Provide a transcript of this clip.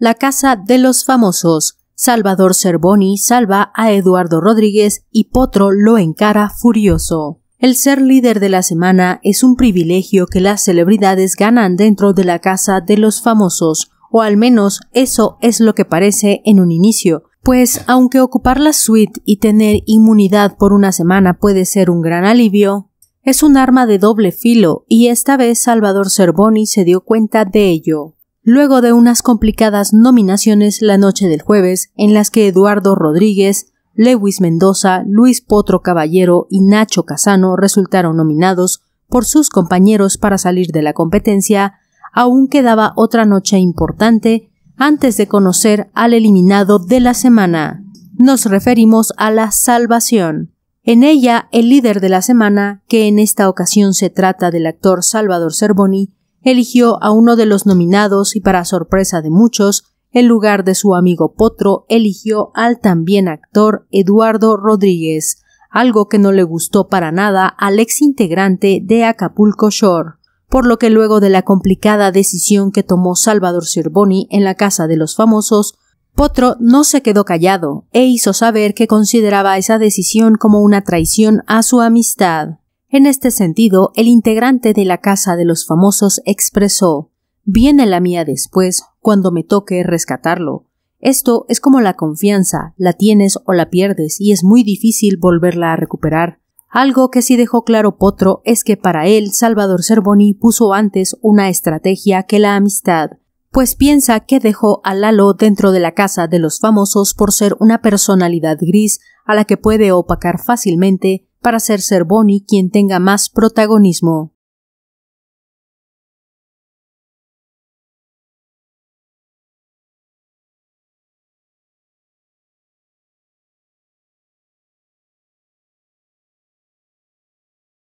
la casa de los famosos. Salvador Cervoni salva a Eduardo Rodríguez y Potro lo encara furioso. El ser líder de la semana es un privilegio que las celebridades ganan dentro de la casa de los famosos, o al menos eso es lo que parece en un inicio, pues aunque ocupar la suite y tener inmunidad por una semana puede ser un gran alivio, es un arma de doble filo y esta vez Salvador Cervoni se dio cuenta de ello luego de unas complicadas nominaciones la noche del jueves, en las que Eduardo Rodríguez, Lewis Mendoza, Luis Potro Caballero y Nacho Casano resultaron nominados por sus compañeros para salir de la competencia, aún quedaba otra noche importante antes de conocer al eliminado de la semana. Nos referimos a la salvación. En ella, el líder de la semana, que en esta ocasión se trata del actor Salvador Cervoni, eligió a uno de los nominados y para sorpresa de muchos, en lugar de su amigo Potro, eligió al también actor Eduardo Rodríguez, algo que no le gustó para nada al ex integrante de Acapulco Shore, por lo que luego de la complicada decisión que tomó Salvador Cirboni en la Casa de los Famosos, Potro no se quedó callado e hizo saber que consideraba esa decisión como una traición a su amistad. En este sentido, el integrante de la Casa de los Famosos expresó Viene la mía después, cuando me toque rescatarlo. Esto es como la confianza, la tienes o la pierdes y es muy difícil volverla a recuperar. Algo que sí dejó claro Potro es que para él Salvador Cervoni puso antes una estrategia que la amistad, pues piensa que dejó a Lalo dentro de la casa de los famosos por ser una personalidad gris a la que puede opacar fácilmente para ser Cervoni quien tenga más protagonismo.